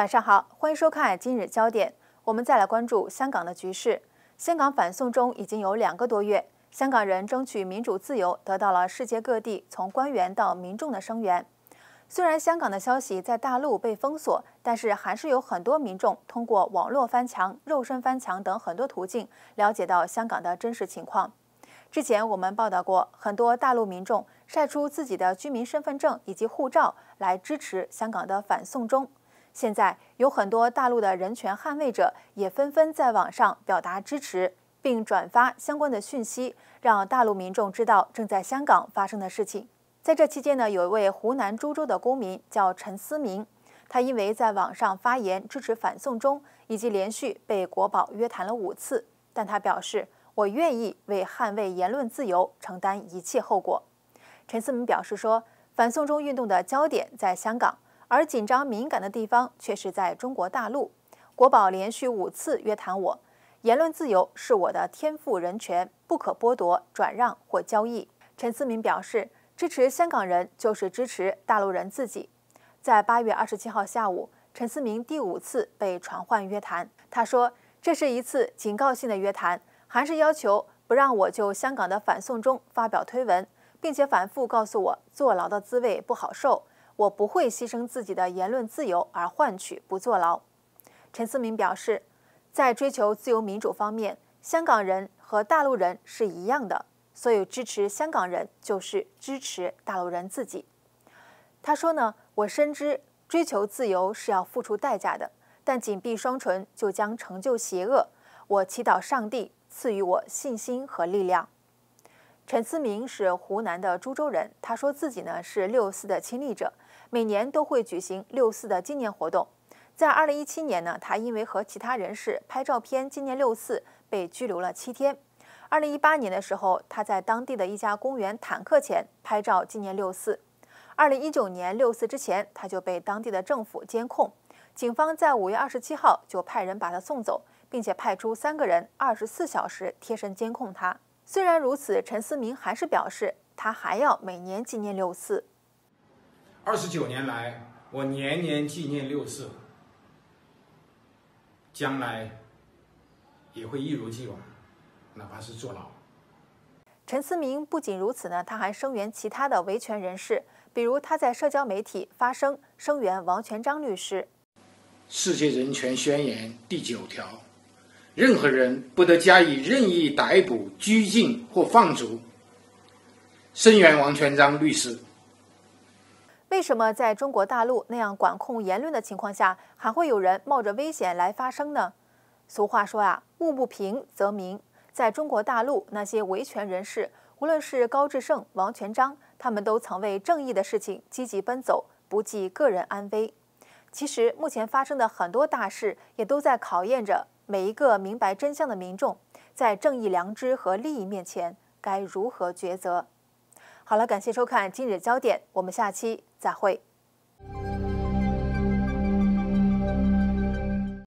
晚上好，欢迎收看今日焦点。我们再来关注香港的局势。香港反送中已经有两个多月，香港人争取民主自由得到了世界各地从官员到民众的声援。虽然香港的消息在大陆被封锁，但是还是有很多民众通过网络翻墙、肉身翻墙等很多途径了解到香港的真实情况。之前我们报道过，很多大陆民众晒出自己的居民身份证以及护照来支持香港的反送中。现在有很多大陆的人权捍卫者也纷纷在网上表达支持，并转发相关的讯息，让大陆民众知道正在香港发生的事情。在这期间呢，有一位湖南株洲的公民叫陈思明，他因为在网上发言支持反送中，以及连续被国宝约谈了五次，但他表示：“我愿意为捍卫言论自由承担一切后果。”陈思明表示说：“反送中运动的焦点在香港。”而紧张敏感的地方却是在中国大陆。国宝连续五次约谈我，言论自由是我的天赋人权，不可剥夺、转让或交易。陈思明表示，支持香港人就是支持大陆人自己。在八月二十七号下午，陈思明第五次被传唤约谈。他说，这是一次警告性的约谈，还是要求不让我就香港的反送中发表推文，并且反复告诉我坐牢的滋味不好受。我不会牺牲自己的言论自由而换取不坐牢。陈思明表示，在追求自由民主方面，香港人和大陆人是一样的，所以支持香港人就是支持大陆人自己。他说呢，我深知追求自由是要付出代价的，但紧闭双唇就将成就邪恶。我祈祷上帝赐予我信心和力量。陈思明是湖南的株洲人，他说自己呢是六四的亲历者。每年都会举行六四的纪念活动。在二零一七年呢，他因为和其他人士拍照片纪念六四被拘留了七天。二零一八年的时候，他在当地的一家公园坦克前拍照纪念六四。二零一九年六四之前，他就被当地的政府监控。警方在五月二十七号就派人把他送走，并且派出三个人二十四小时贴身监控他。虽然如此，陈思明还是表示他还要每年纪念六四。二十九年来，我年年纪念六四，将来也会一如既往，哪怕是坐牢。陈思明不仅如此呢，他还声援其他的维权人士，比如他在社交媒体发声声援王全璋律师。世界人权宣言第九条：任何人不得加以任意逮捕、拘禁或放逐。声援王全璋律师。为什么在中国大陆那样管控言论的情况下，还会有人冒着危险来发声呢？俗话说啊，物不平则鸣。在中国大陆，那些维权人士，无论是高志胜、王全章，他们都曾为正义的事情积极奔走，不计个人安危。其实，目前发生的很多大事，也都在考验着每一个明白真相的民众，在正义良知和利益面前，该如何抉择？好了，感谢收看今日焦点，我们下期再会。